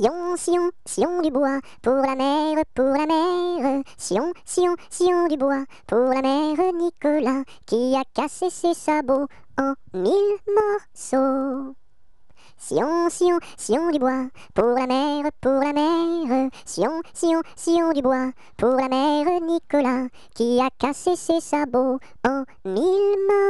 Sion, Sion, Sion du bois, pour la mer, pour la mer. Sion, Sion, Sion du bois, pour la mer, Nicolas, qui a cassé ses sabots en mille morceaux. Sion, Sion, Sion du bois, pour la mer, pour la mer. Sion, Sion, Sion du bois, pour la mer, Nicolas, qui a cassé ses sabots en mille morceaux.